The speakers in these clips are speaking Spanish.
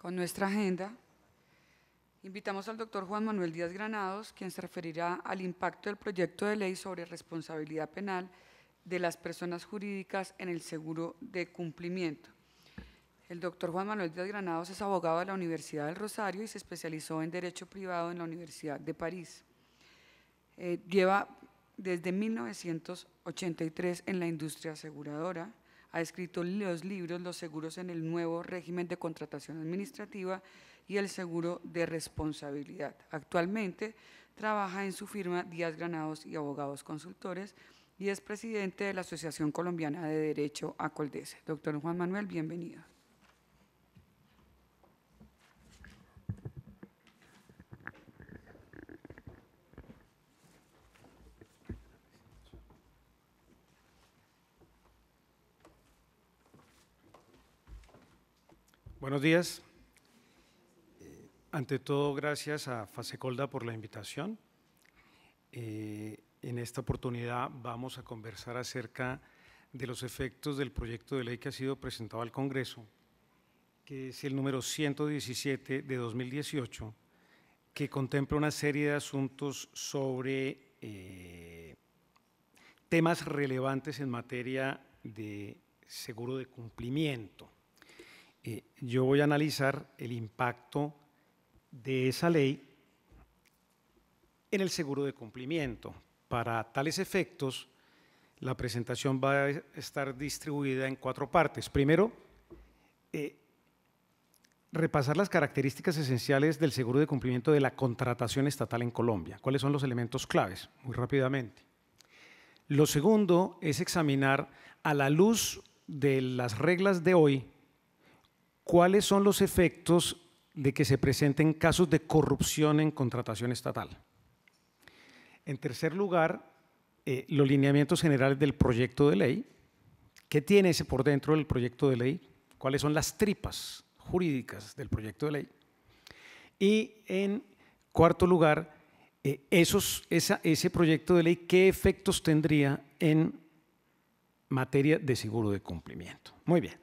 con nuestra agenda. Invitamos al doctor Juan Manuel Díaz Granados, quien se referirá al impacto del proyecto de ley sobre responsabilidad penal de las personas jurídicas en el seguro de cumplimiento. El doctor Juan Manuel Díaz Granados es abogado de la Universidad del Rosario y se especializó en Derecho Privado en la Universidad de París. Eh, lleva desde 1983 en la industria aseguradora, ha escrito los libros Los seguros en el nuevo régimen de contratación administrativa y el seguro de responsabilidad. Actualmente trabaja en su firma Díaz Granados y Abogados Consultores y es presidente de la Asociación Colombiana de Derecho a Coldese. Doctor Juan Manuel, bienvenido. Buenos días. Eh, ante todo, gracias a Fasecolda por la invitación. Eh, en esta oportunidad vamos a conversar acerca de los efectos del proyecto de ley que ha sido presentado al Congreso, que es el número 117 de 2018, que contempla una serie de asuntos sobre eh, temas relevantes en materia de seguro de cumplimiento eh, yo voy a analizar el impacto de esa ley en el seguro de cumplimiento. Para tales efectos, la presentación va a estar distribuida en cuatro partes. Primero, eh, repasar las características esenciales del seguro de cumplimiento de la contratación estatal en Colombia. ¿Cuáles son los elementos claves? Muy rápidamente. Lo segundo es examinar a la luz de las reglas de hoy ¿cuáles son los efectos de que se presenten casos de corrupción en contratación estatal? En tercer lugar, eh, los lineamientos generales del proyecto de ley. ¿Qué tiene ese por dentro del proyecto de ley? ¿Cuáles son las tripas jurídicas del proyecto de ley? Y en cuarto lugar, eh, ese proyecto de ley, ¿qué efectos tendría en materia de seguro de cumplimiento? Muy bien.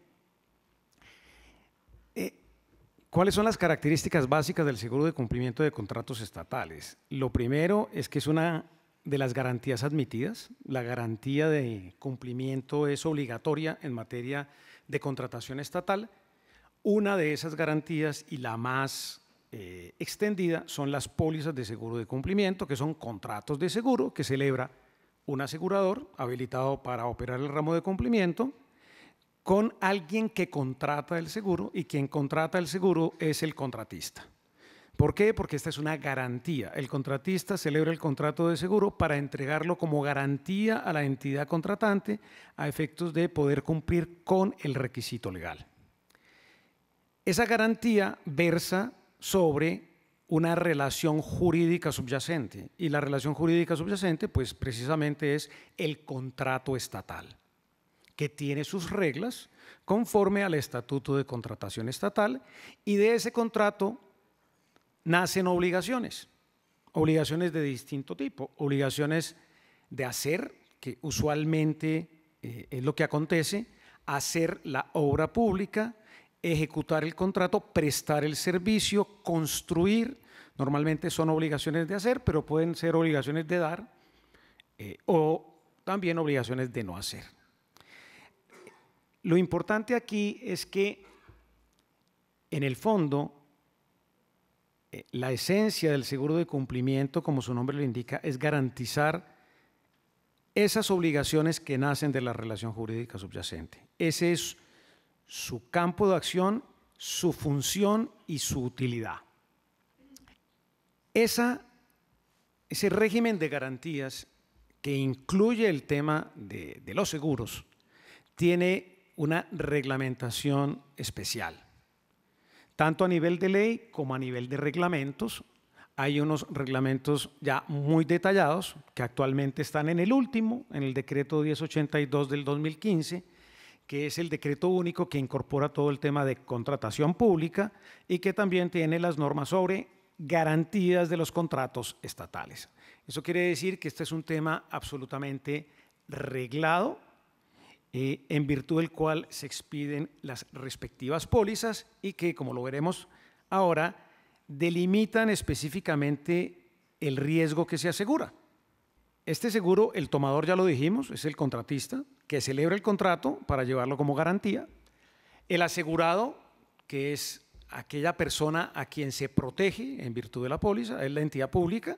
¿Cuáles son las características básicas del seguro de cumplimiento de contratos estatales? Lo primero es que es una de las garantías admitidas. La garantía de cumplimiento es obligatoria en materia de contratación estatal. Una de esas garantías y la más eh, extendida son las pólizas de seguro de cumplimiento, que son contratos de seguro que celebra un asegurador habilitado para operar el ramo de cumplimiento con alguien que contrata el seguro y quien contrata el seguro es el contratista. ¿Por qué? Porque esta es una garantía. El contratista celebra el contrato de seguro para entregarlo como garantía a la entidad contratante a efectos de poder cumplir con el requisito legal. Esa garantía versa sobre una relación jurídica subyacente y la relación jurídica subyacente pues precisamente es el contrato estatal que tiene sus reglas conforme al Estatuto de Contratación Estatal y de ese contrato nacen obligaciones, obligaciones de distinto tipo, obligaciones de hacer, que usualmente eh, es lo que acontece, hacer la obra pública, ejecutar el contrato, prestar el servicio, construir, normalmente son obligaciones de hacer, pero pueden ser obligaciones de dar eh, o también obligaciones de no hacer. Lo importante aquí es que en el fondo eh, la esencia del seguro de cumplimiento, como su nombre lo indica, es garantizar esas obligaciones que nacen de la relación jurídica subyacente. Ese es su campo de acción, su función y su utilidad. Esa, ese régimen de garantías que incluye el tema de, de los seguros tiene una reglamentación especial. Tanto a nivel de ley como a nivel de reglamentos, hay unos reglamentos ya muy detallados que actualmente están en el último, en el decreto 1082 del 2015, que es el decreto único que incorpora todo el tema de contratación pública y que también tiene las normas sobre garantías de los contratos estatales. Eso quiere decir que este es un tema absolutamente reglado eh, en virtud del cual se expiden las respectivas pólizas y que, como lo veremos ahora, delimitan específicamente el riesgo que se asegura. Este seguro, el tomador ya lo dijimos, es el contratista que celebra el contrato para llevarlo como garantía. El asegurado, que es aquella persona a quien se protege en virtud de la póliza, es la entidad pública,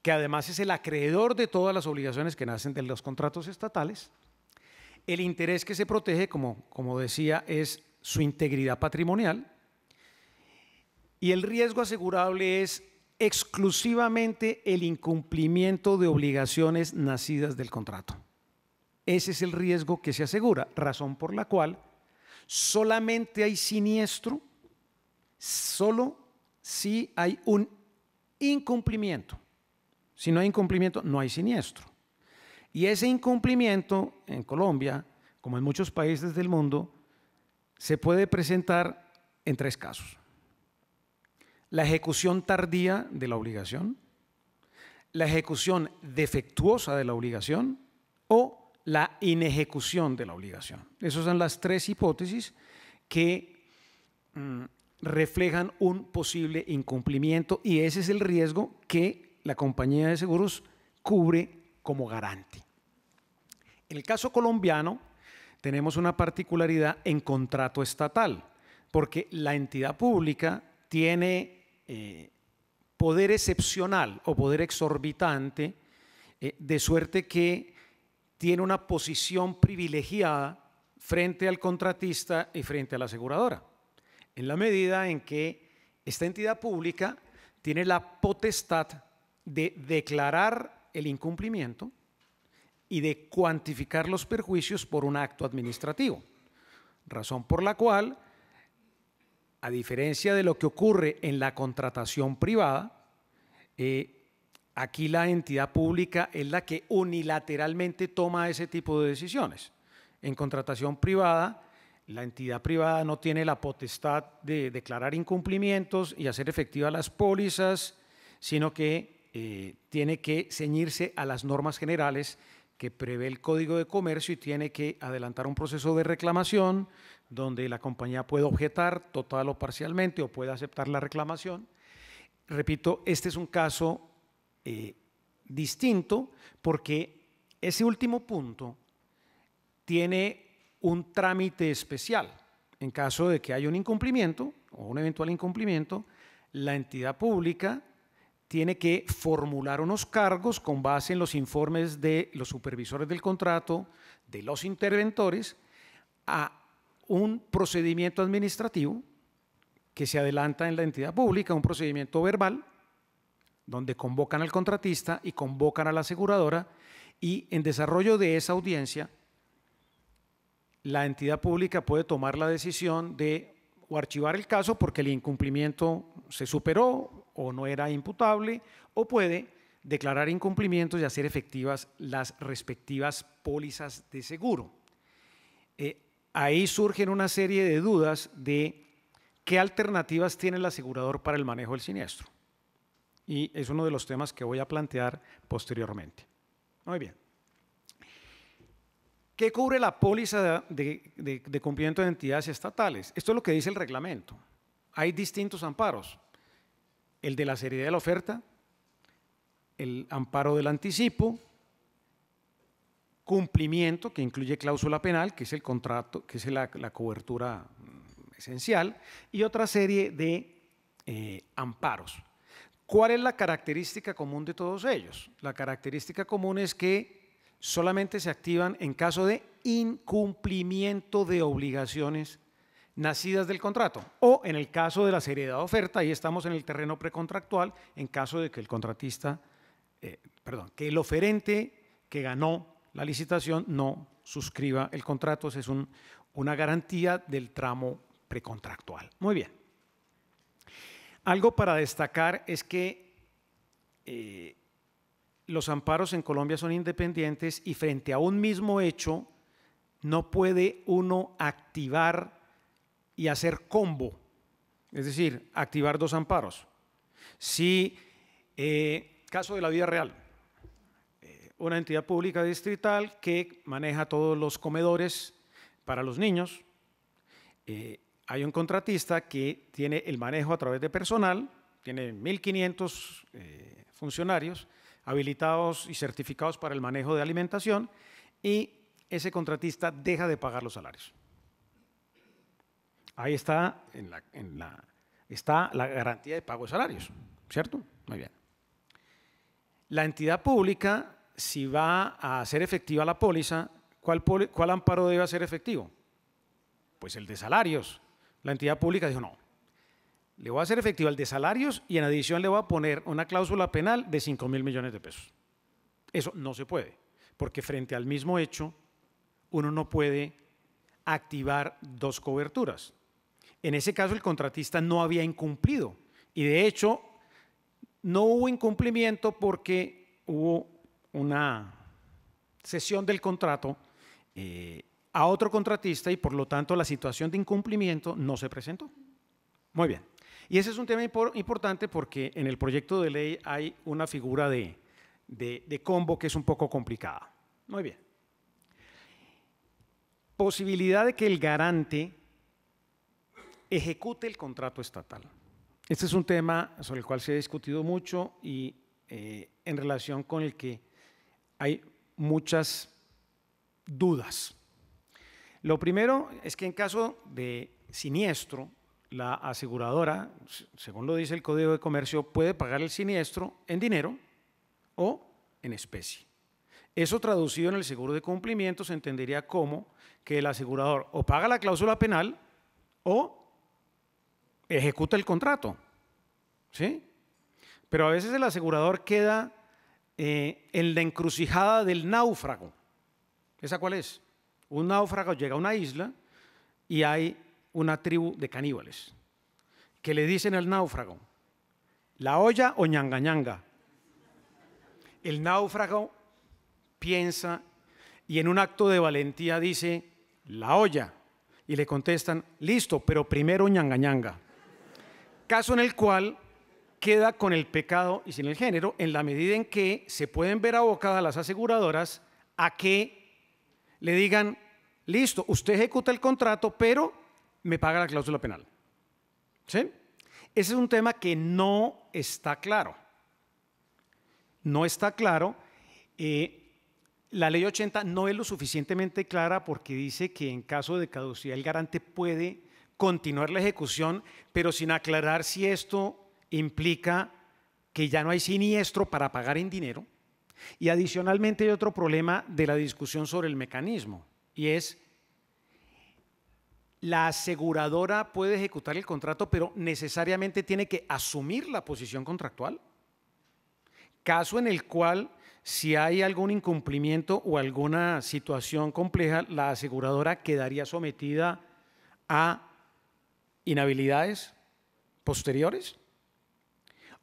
que además es el acreedor de todas las obligaciones que nacen de los contratos estatales. El interés que se protege, como, como decía, es su integridad patrimonial y el riesgo asegurable es exclusivamente el incumplimiento de obligaciones nacidas del contrato. Ese es el riesgo que se asegura, razón por la cual solamente hay siniestro solo si hay un incumplimiento. Si no hay incumplimiento, no hay siniestro. Y ese incumplimiento en Colombia, como en muchos países del mundo, se puede presentar en tres casos. La ejecución tardía de la obligación, la ejecución defectuosa de la obligación o la inejecución de la obligación. Esas son las tres hipótesis que mm, reflejan un posible incumplimiento y ese es el riesgo que la compañía de seguros cubre como garante. En el caso colombiano, tenemos una particularidad en contrato estatal, porque la entidad pública tiene eh, poder excepcional o poder exorbitante, eh, de suerte que tiene una posición privilegiada frente al contratista y frente a la aseguradora, en la medida en que esta entidad pública tiene la potestad de declarar el incumplimiento y de cuantificar los perjuicios por un acto administrativo, razón por la cual, a diferencia de lo que ocurre en la contratación privada, eh, aquí la entidad pública es la que unilateralmente toma ese tipo de decisiones. En contratación privada, la entidad privada no tiene la potestad de declarar incumplimientos y hacer efectivas las pólizas, sino que eh, tiene que ceñirse a las normas generales que prevé el Código de Comercio y tiene que adelantar un proceso de reclamación donde la compañía puede objetar total o parcialmente o puede aceptar la reclamación. Repito, este es un caso eh, distinto porque ese último punto tiene un trámite especial. En caso de que haya un incumplimiento o un eventual incumplimiento, la entidad pública tiene que formular unos cargos con base en los informes de los supervisores del contrato, de los interventores, a un procedimiento administrativo que se adelanta en la entidad pública, un procedimiento verbal, donde convocan al contratista y convocan a la aseguradora, y en desarrollo de esa audiencia, la entidad pública puede tomar la decisión de o archivar el caso porque el incumplimiento se superó o no era imputable, o puede declarar incumplimientos y hacer efectivas las respectivas pólizas de seguro. Eh, ahí surgen una serie de dudas de qué alternativas tiene el asegurador para el manejo del siniestro. Y es uno de los temas que voy a plantear posteriormente. Muy bien. ¿Qué cubre la póliza de cumplimiento de entidades estatales? Esto es lo que dice el reglamento. Hay distintos amparos el de la seriedad de la oferta, el amparo del anticipo, cumplimiento, que incluye cláusula penal, que es el contrato, que es la, cobertura mm, esencial, y otra serie de eh, amparos. ¿Cuál es la característica común de todos ellos? La característica común es que solamente se activan en caso de incumplimiento de obligaciones nacidas del contrato. O en el caso de la seriedad de oferta, ahí estamos en el terreno precontractual, en caso de que el contratista, eh, perdón, que el oferente que ganó la licitación no suscriba el contrato, es un, una garantía del tramo precontractual. Muy bien. Algo para destacar es que eh, los amparos en Colombia son independientes y frente a un mismo hecho no puede uno activar y hacer combo, es decir, activar dos amparos. Si, eh, caso de la vida real, eh, una entidad pública distrital que maneja todos los comedores para los niños, eh, hay un contratista que tiene el manejo a través de personal, tiene 1.500 funcionarios habilitados y certificados para el manejo de alimentación y ese contratista deja de pagar los salarios. Ahí está, en la, está la garantía de pago de salarios, ¿cierto? Muy bien. La entidad pública, si va a hacer efectiva la póliza, ¿cuál, amparo debe hacer efectivo? Pues el de salarios. La entidad pública dijo, no, le voy a hacer efectivo el de salarios y en adición le voy a poner una cláusula penal de 5 mil millones de pesos. Eso no se puede, porque frente al mismo hecho, uno no puede activar dos coberturas. En ese caso el contratista no había incumplido y de hecho no hubo incumplimiento porque hubo una cesión del contrato eh, a otro contratista y por lo tanto la situación de incumplimiento no se presentó. Muy bien. Y ese es un tema importante porque en el proyecto de ley hay una figura de combo que es un poco complicada. Muy bien. Posibilidad de que el garante Ejecute el contrato estatal. Este es un tema sobre el cual se ha discutido mucho y eh, en relación con el que hay muchas dudas. Lo primero es que en caso de siniestro, la aseguradora, según lo dice el Código de Comercio, puede pagar el siniestro en dinero o en especie. Eso traducido en el seguro de cumplimiento se entendería como que el asegurador o paga la cláusula penal o ejecuta el contrato. ¿Sí? Pero a veces el asegurador queda eh, en la encrucijada del náufrago. ¿Esa cuál es? Un náufrago llega a una isla y hay una tribu de caníbales que le dicen al náufrago, la olla o ñangañanga. El náufrago piensa y en un acto de valentía dice, la olla. Y le contestan, listo, pero primero ñangañanga caso en el cual queda con el pecado y sin el género en la medida en que se pueden ver abocadas las aseguradoras a que le digan, listo, usted ejecuta el contrato, pero me paga la cláusula penal. ¿Sí? Ese es un tema que no está claro. No está claro. Eh, la ley 80 no es lo suficientemente clara porque dice que en caso de caducidad el garante puede continuar la ejecución, pero sin aclarar si esto implica que ya no hay siniestro para pagar en dinero. Y adicionalmente hay otro problema de la discusión sobre el mecanismo, y es la aseguradora puede ejecutar el contrato, pero necesariamente tiene que asumir la posición contractual. Caso en el cual, si hay algún incumplimiento o alguna situación compleja, la aseguradora quedaría sometida a inhabilidades posteriores?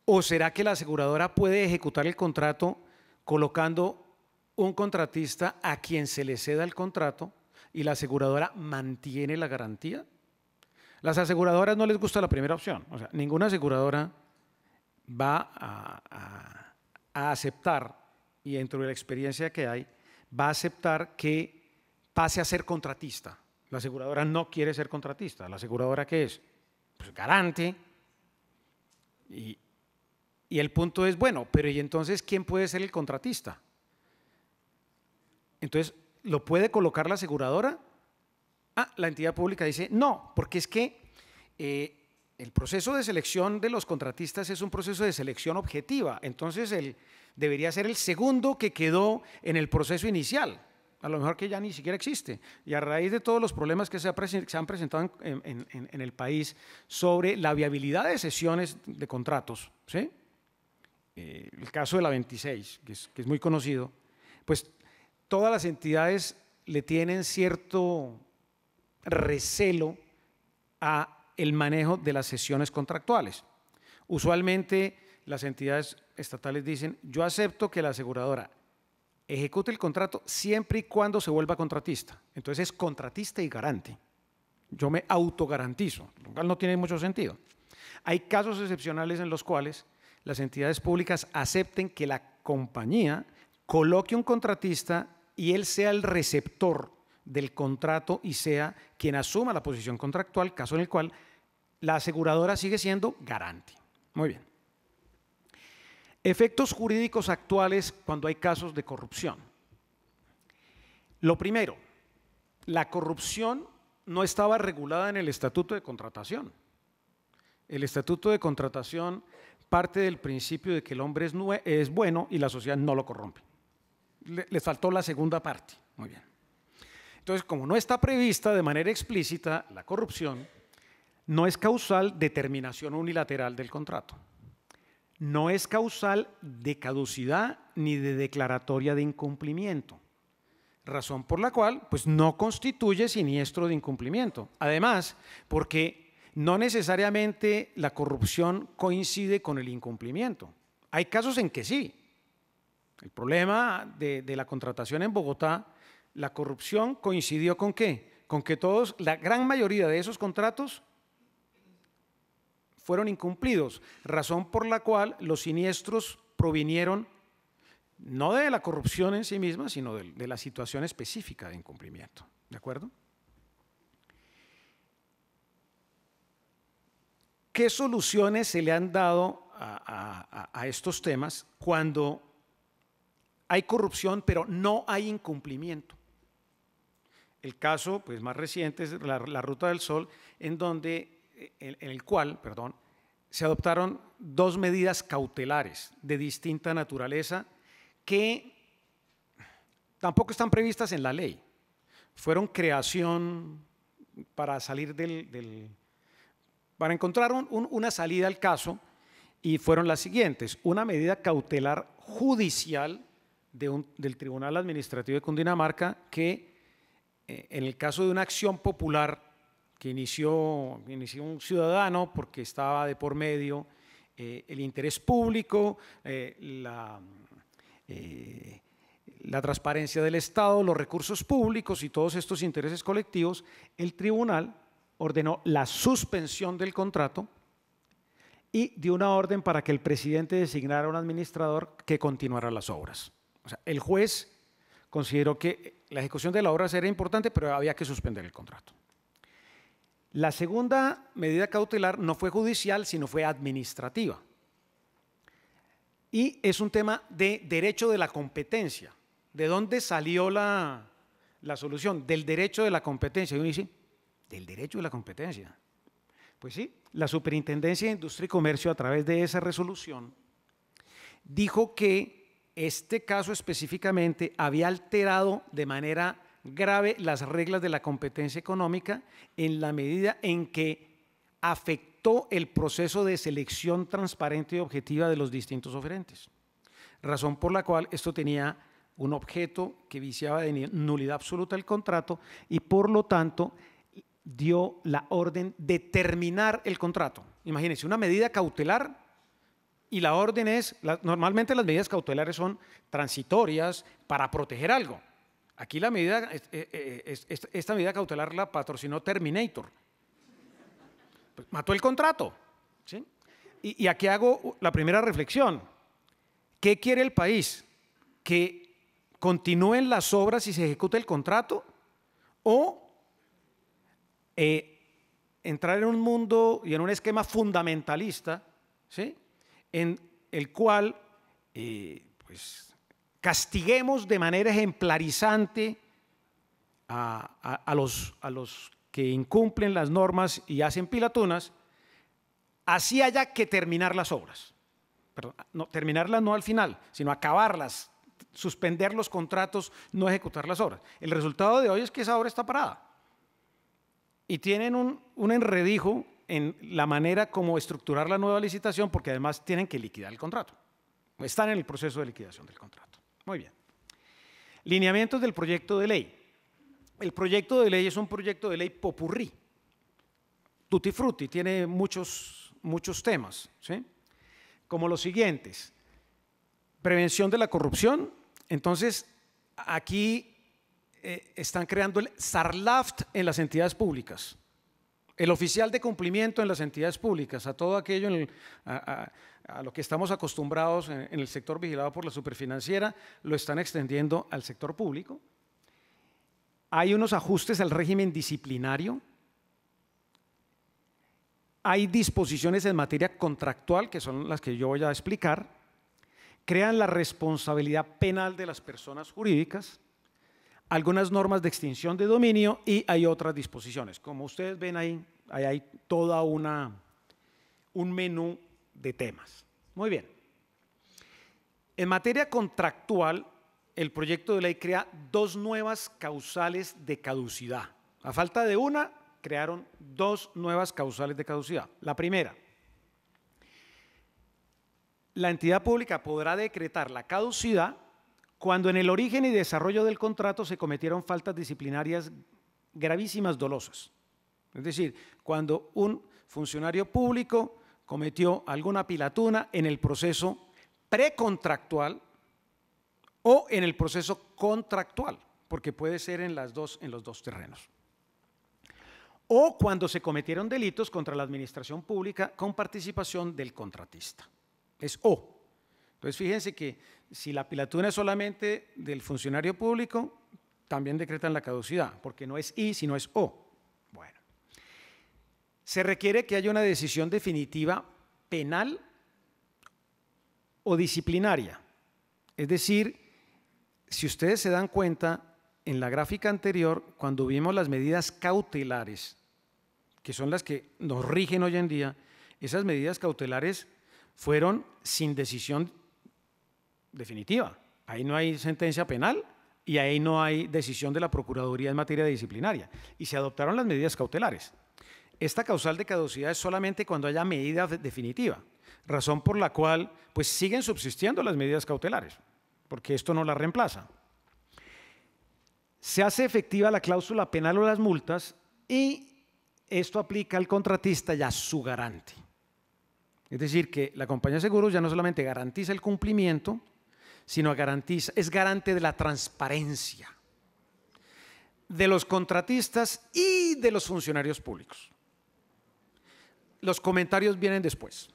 ¿O será que la aseguradora puede ejecutar el contrato colocando un contratista a quien se le ceda el contrato y la aseguradora mantiene la garantía? Las aseguradoras no les gusta la primera opción. O sea, ninguna aseguradora va a, a aceptar, y dentro de la experiencia que hay, va a aceptar que pase a ser contratista la aseguradora no quiere ser contratista. ¿La aseguradora qué es? Pues garante. Y, el punto es, bueno, pero ¿y entonces quién puede ser el contratista? Entonces, ¿lo puede colocar la aseguradora? Ah, la entidad pública dice, no, porque es que eh, el proceso de selección de los contratistas es un proceso de selección objetiva. Entonces, el debería ser el segundo que quedó en el proceso inicial a lo mejor que ya ni siquiera existe. Y a raíz de todos los problemas que se, han presentado en, el país sobre la viabilidad de sesiones de contratos, eh, el caso de la 26, que es, muy conocido, pues todas las entidades le tienen cierto recelo a el manejo de las sesiones contractuales. Usualmente las entidades estatales dicen, yo acepto que la aseguradora ejecute el contrato siempre y cuando se vuelva contratista. Entonces es contratista y garante. Yo me autogarantizo, lo cual no tiene mucho sentido. Hay casos excepcionales en los cuales las entidades públicas acepten que la compañía coloque un contratista y él sea el receptor del contrato y sea quien asuma la posición contractual, caso en el cual la aseguradora sigue siendo garante. Muy bien. Efectos jurídicos actuales cuando hay casos de corrupción. Lo primero, la corrupción no estaba regulada en el Estatuto de Contratación. El Estatuto de Contratación parte del principio de que el hombre es, bueno y la sociedad no lo corrompe. Le, faltó la segunda parte. Muy bien. Entonces, como no está prevista de manera explícita la corrupción, no es causal determinación unilateral del contrato no es causal de caducidad ni de declaratoria de incumplimiento, razón por la cual pues no constituye siniestro de incumplimiento. Además, porque no necesariamente la corrupción coincide con el incumplimiento. Hay casos en que sí. El problema de, de la contratación en Bogotá, la corrupción coincidió con qué? Con que todos, la gran mayoría de esos contratos fueron incumplidos, razón por la cual los siniestros provinieron no de la corrupción en sí misma, sino de, la situación específica de incumplimiento. ¿De acuerdo? ¿Qué soluciones se le han dado a, estos temas cuando hay corrupción pero no hay incumplimiento? El caso pues, más reciente es la Ruta del Sol, en donde en, el cual, perdón, se adoptaron dos medidas cautelares de distinta naturaleza que tampoco están previstas en la ley. Fueron creación para salir del, para encontrar una salida al caso y fueron las siguientes. Una medida cautelar judicial del Tribunal Administrativo de Cundinamarca que eh, en el caso de una acción popular que inició, inició un ciudadano porque estaba de por medio eh, el interés público, eh, la, eh, la transparencia del Estado, los recursos públicos y todos estos intereses colectivos, el tribunal ordenó la suspensión del contrato y dio una orden para que el presidente designara un administrador que continuara las obras. el juez consideró que la ejecución de la obras era importante, pero había que suspender el contrato. La segunda medida cautelar no fue judicial, sino fue administrativa. Y es un tema de derecho de la competencia. ¿De dónde salió la, solución? Del derecho de la competencia. Y uno dice, del derecho de la competencia. Pues sí, la Superintendencia de Industria y Comercio a través de esa resolución dijo que este caso específicamente había alterado de manera grave las reglas de la competencia económica en la medida en que afectó el proceso de selección transparente y objetiva de los distintos oferentes, razón por la cual esto tenía un objeto que viciaba de nulidad absoluta el contrato y por lo tanto dio la orden de terminar el contrato. Imagínense, una medida cautelar y la orden es, normalmente las medidas cautelares son transitorias para proteger algo. Aquí la medida, eh, eh, esta medida cautelar la patrocinó Terminator. Pues mató el contrato. Y, aquí hago la primera reflexión. ¿Qué quiere el país? ¿Que continúen las obras y se ejecute el contrato? ¿O eh, entrar en un mundo y en un esquema fundamentalista, en el cual pues, Castiguemos de manera ejemplarizante a, los, que incumplen las normas y hacen pilatunas, así haya que terminar las obras. no, terminarlas no al final, sino acabarlas, suspender los contratos, no ejecutar las obras. El resultado de hoy es que esa obra está parada. Y tienen un enredijo en la manera como estructurar la nueva licitación, porque además tienen que liquidar el contrato. Están en el proceso de liquidación del contrato. Muy bien. Lineamientos del proyecto de ley. El proyecto de ley es un proyecto de ley popurrí. Tutti frutti tiene muchos, muchos temas, ¿sí? como los siguientes. Prevención de la corrupción. Entonces, aquí eh, están creando el SARLAFT en las entidades públicas el oficial de cumplimiento en las entidades públicas, a todo aquello, en el, a lo que estamos acostumbrados en, el sector vigilado por la superfinanciera, lo están extendiendo al sector público. Hay unos ajustes al régimen disciplinario. Hay disposiciones en materia contractual, que son las que yo voy a explicar. Crean la responsabilidad penal de las personas jurídicas algunas normas de extinción de dominio y hay otras disposiciones. Como ustedes ven ahí, hay toda una un menú de temas. Muy bien. En materia contractual, el proyecto de ley crea dos nuevas causales de caducidad. A falta de una, crearon dos nuevas causales de caducidad. La primera, la entidad pública podrá decretar la caducidad cuando en el origen y desarrollo del contrato se cometieron faltas disciplinarias gravísimas dolosas. Es decir, cuando un funcionario público cometió alguna pilatuna en el proceso precontractual o en el proceso contractual, porque puede ser en, las dos, en los dos terrenos. O cuando se cometieron delitos contra la administración pública con participación del contratista. Es O. Entonces fíjense que si la pilatuna es solamente del funcionario público, también decretan la caducidad, porque no es I, sino es O. Bueno se requiere que haya una decisión definitiva penal o disciplinaria. Es decir, si ustedes se dan cuenta, en la gráfica anterior, cuando vimos las medidas cautelares, que son las que nos rigen hoy en día, esas medidas cautelares fueron sin decisión definitiva. Ahí no hay sentencia penal y ahí no hay decisión de la Procuraduría en materia disciplinaria. Y se adoptaron las medidas cautelares. Esta causal de caducidad es solamente cuando haya medida definitiva, razón por la cual pues siguen subsistiendo las medidas cautelares, porque esto no la reemplaza. Se hace efectiva la cláusula penal o las multas y esto aplica al contratista y a su garante. Es decir, que la compañía de seguros ya no solamente garantiza el cumplimiento, sino garantiza, es garante de la transparencia de los contratistas y de los funcionarios públicos. Los comentarios vienen después.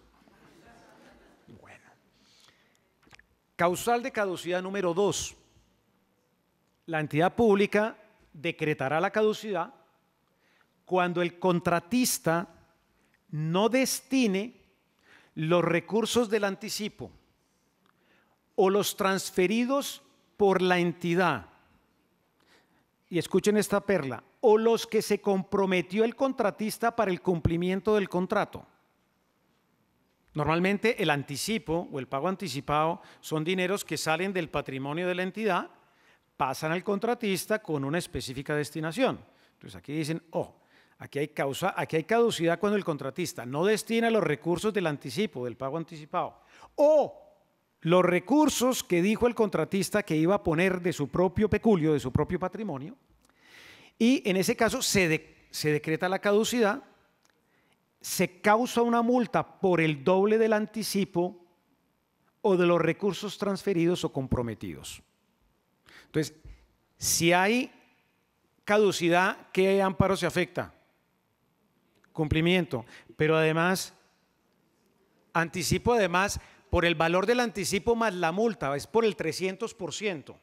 Causal de caducidad número dos. La entidad pública decretará la caducidad cuando el contratista no destine los recursos del anticipo o los transferidos por la entidad. Y escuchen esta perla, o los que se comprometió el contratista para el cumplimiento del contrato. Normalmente el anticipo o el pago anticipado son dineros que salen del patrimonio de la entidad, pasan al contratista con una específica destinación. Entonces aquí dicen, oh, aquí hay causa, aquí hay caducidad cuando el contratista no destina los recursos del anticipo, del pago anticipado, o los recursos que dijo el contratista que iba a poner de su propio peculio, de su propio patrimonio, y en ese caso se, decreta la caducidad, se causa una multa por el doble del anticipo o de los recursos transferidos o comprometidos. Entonces, si hay caducidad, ¿qué amparo se afecta? Cumplimiento. Pero además, anticipo además por el valor del anticipo más la multa, es por el 300%.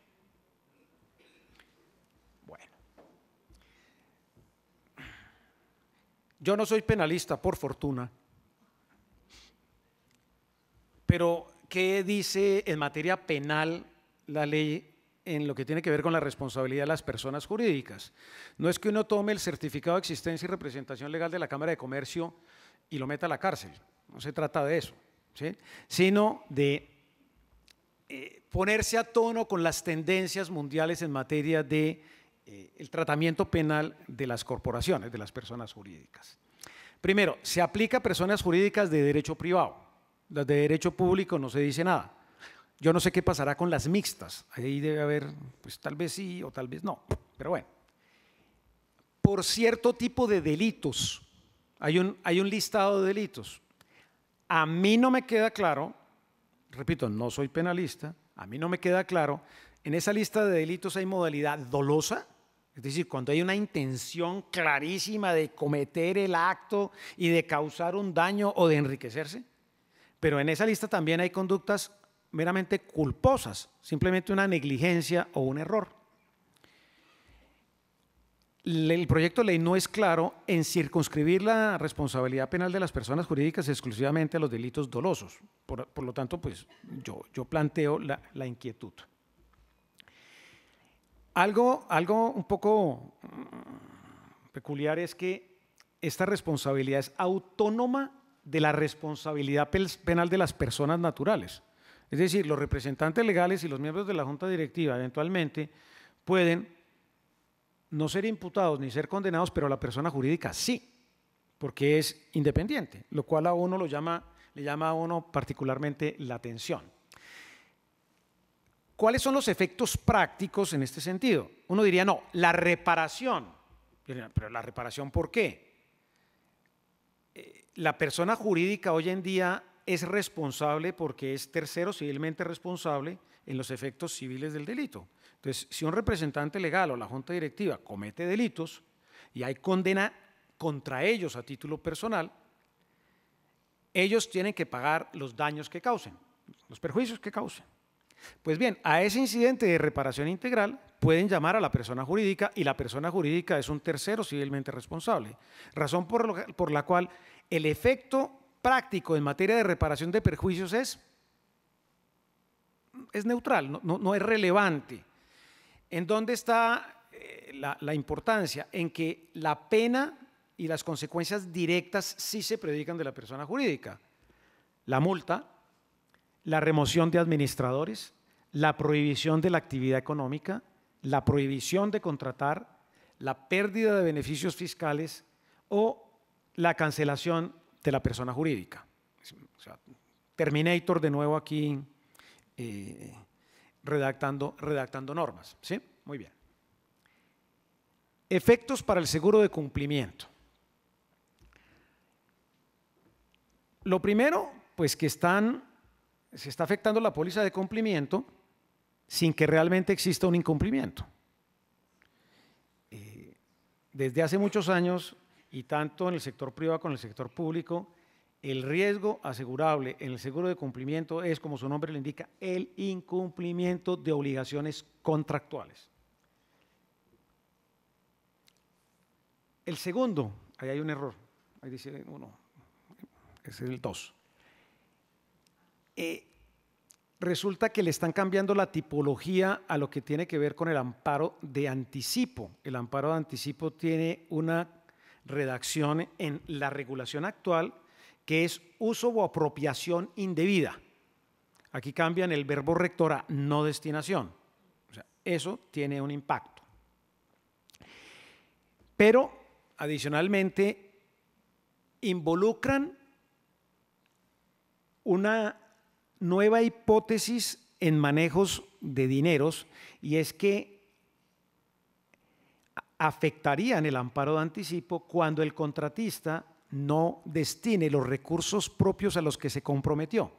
Yo no soy penalista, por fortuna. Pero, ¿qué dice en materia penal la ley en lo que tiene que ver con la responsabilidad de las personas jurídicas? No es que uno tome el certificado de existencia y representación legal de la Cámara de Comercio y lo meta a la cárcel. No se trata de eso, sino de eh, ponerse a tono con las tendencias mundiales en materia de eh, el tratamiento penal de las corporaciones, de las personas jurídicas. Primero, se aplica a personas jurídicas de derecho privado. Las de derecho público no se dice nada. Yo no sé qué pasará con las mixtas. Ahí debe haber, pues tal vez sí o tal vez no. Pero bueno. Por cierto tipo de delitos, hay hay un listado de delitos. A mí no me queda claro, repito, no soy penalista, a mí no me queda claro, en esa lista de delitos hay modalidad dolosa, es decir, cuando hay una intención clarísima de cometer el acto y de causar un daño o de enriquecerse. Pero en esa lista también hay conductas meramente culposas, simplemente una negligencia o un error. El proyecto de ley no es claro en circunscribir la responsabilidad penal de las personas jurídicas exclusivamente a los delitos dolosos. Por, lo tanto, pues yo, planteo la inquietud. Algo, algo un poco mm, peculiar es que esta responsabilidad es autónoma de la responsabilidad penal de las personas naturales. Es decir, los representantes legales y los miembros de la Junta Directiva eventualmente pueden no ser imputados ni ser condenados, pero la persona jurídica sí, porque es independiente, lo cual a uno lo llama, le llama a uno particularmente la atención. ¿Cuáles son los efectos prácticos en este sentido? Uno diría, no, la reparación. Pero la reparación, ¿por qué? Eh, la persona jurídica hoy en día es responsable porque es tercero civilmente responsable en los efectos civiles del delito. Entonces, si un representante legal o la junta directiva comete delitos y hay condena contra ellos a título personal, ellos tienen que pagar los daños que causen, los perjuicios que causen. Pues bien, a ese incidente de reparación integral pueden llamar a la persona jurídica y la persona jurídica es un tercero civilmente responsable, razón por, la cual el efecto práctico en materia de reparación de perjuicios es, es neutral, no, es relevante. ¿En dónde está eh, la, la importancia? En que la pena y las consecuencias directas sí se predican de la persona jurídica. La multa, la remoción de administradores, la prohibición de la actividad económica, la prohibición de contratar, la pérdida de beneficios fiscales o la cancelación de la persona jurídica. Terminator de nuevo aquí eh, redactando, redactando normas. ¿Sí? Muy bien. Efectos para el seguro de cumplimiento. Lo primero, pues que están se está afectando la póliza de cumplimiento sin que realmente exista un incumplimiento. Eh, desde hace muchos años, y tanto en el sector privado como en el sector público, el riesgo asegurable en el seguro de cumplimiento es, como su nombre lo indica, el incumplimiento de obligaciones contractuales. El segundo, ahí hay un error, ahí dice uno, es el dos. Eh, resulta que le están cambiando la tipología a lo que tiene que ver con el amparo de anticipo. El amparo de anticipo tiene una redacción en la regulación actual que es uso o apropiación indebida. Aquí cambian el verbo rector a no destinación. O sea, eso tiene un impacto. Pero, adicionalmente, involucran una nueva hipótesis en manejos de dineros y es que afectarían el amparo de anticipo cuando el contratista no destine los recursos propios a los que se comprometió.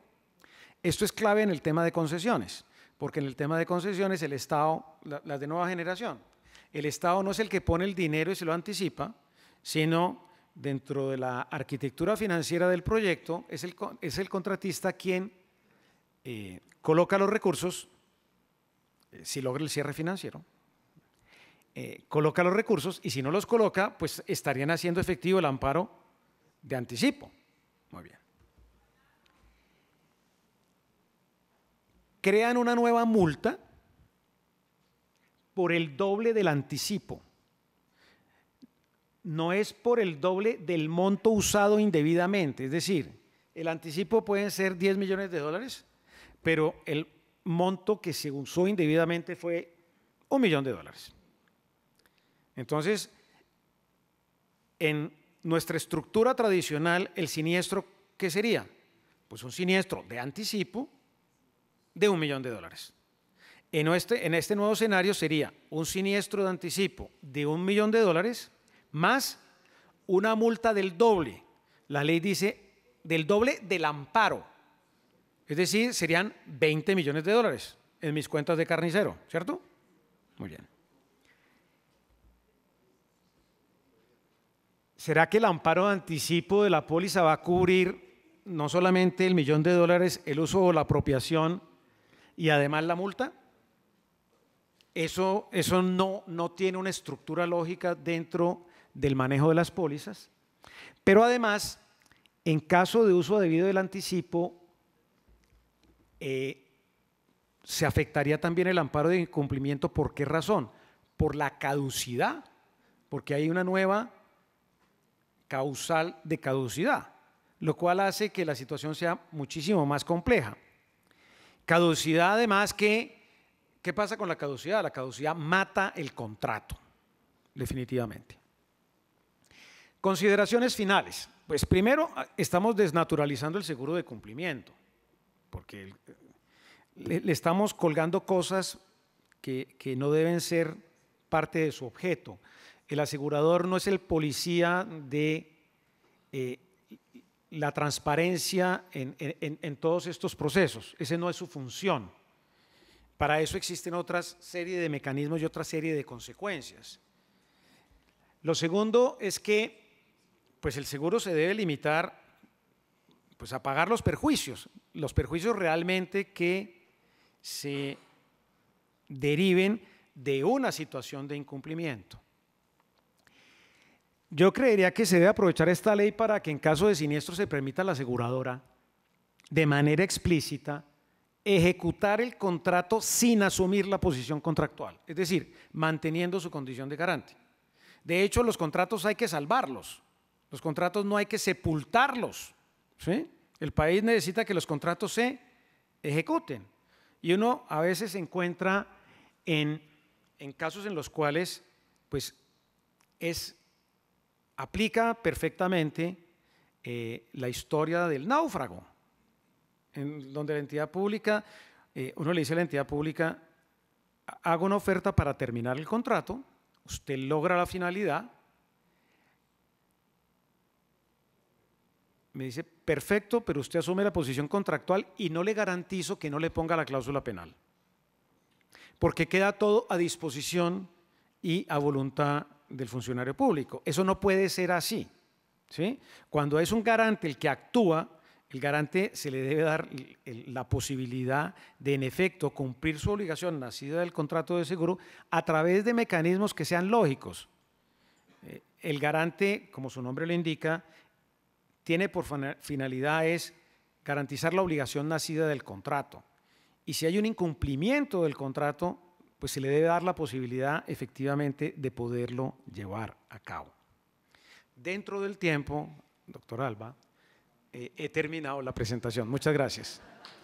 Esto es clave en el tema de concesiones, porque en el tema de concesiones el Estado, las de nueva generación, el Estado no es el que pone el dinero y se lo anticipa, sino dentro de la arquitectura financiera del proyecto es el, es el contratista quien eh, coloca los recursos, eh, si logra el cierre financiero, eh, coloca los recursos y si no los coloca, pues estarían haciendo efectivo el amparo de anticipo. Muy bien. Crean una nueva multa por el doble del anticipo. No es por el doble del monto usado indebidamente. Es decir, el anticipo puede ser 10 millones de dólares pero el monto que se usó indebidamente fue un millón de dólares. Entonces, en nuestra estructura tradicional, el siniestro, ¿qué sería? Pues un siniestro de anticipo de un millón de dólares. En este, en este nuevo escenario sería un siniestro de anticipo de un millón de dólares más una multa del doble. La ley dice del doble del amparo. Es decir, serían 20 millones de dólares en mis cuentas de carnicero, ¿cierto? Muy bien. ¿Será que el amparo de anticipo de la póliza va a cubrir no solamente el millón de dólares, el uso o la apropiación y además la multa? Eso, eso no, no tiene una estructura lógica dentro del manejo de las pólizas. Pero además, en caso de uso debido del anticipo, eh, se afectaría también el amparo de incumplimiento. ¿Por qué razón? Por la caducidad, porque hay una nueva causal de caducidad, lo cual hace que la situación sea muchísimo más compleja. Caducidad además que, ¿qué pasa con la caducidad? La caducidad mata el contrato, definitivamente. Consideraciones finales. Pues primero, estamos desnaturalizando el seguro de cumplimiento porque le, estamos colgando cosas que, no deben ser parte de su objeto. El asegurador no es el policía de eh, la transparencia en, todos estos procesos. ese no es su función. Para eso existen otra serie de mecanismos y otra serie de consecuencias. Lo segundo es que pues el seguro se debe limitar pues a pagar los perjuicios, los perjuicios realmente que se deriven de una situación de incumplimiento. Yo creería que se debe aprovechar esta ley para que en caso de siniestro se permita a la aseguradora, de manera explícita, ejecutar el contrato sin asumir la posición contractual, es decir, manteniendo su condición de garante. De hecho, los contratos hay que salvarlos, los contratos no hay que sepultarlos, ¿sí? El país necesita que los contratos se ejecuten. Y uno a veces se encuentra en, en casos en los cuales pues, es, aplica perfectamente eh, la historia del náufrago, en donde la entidad pública, eh, uno le dice a la entidad pública, hago una oferta para terminar el contrato, usted logra la finalidad, me dice, perfecto, pero usted asume la posición contractual y no le garantizo que no le ponga la cláusula penal. Porque queda todo a disposición y a voluntad del funcionario público. Eso no puede ser así. ¿sí? Cuando es un garante el que actúa, el garante se le debe dar la posibilidad de, en efecto, cumplir su obligación nacida del contrato de seguro a través de mecanismos que sean lógicos. Eh, el garante, como su nombre lo indica, tiene por finalidad es garantizar la obligación nacida del contrato. Y si hay un incumplimiento del contrato, pues se le debe dar la posibilidad efectivamente de poderlo llevar a cabo. Dentro del tiempo, doctor Alba, eh, he terminado la presentación. Muchas gracias.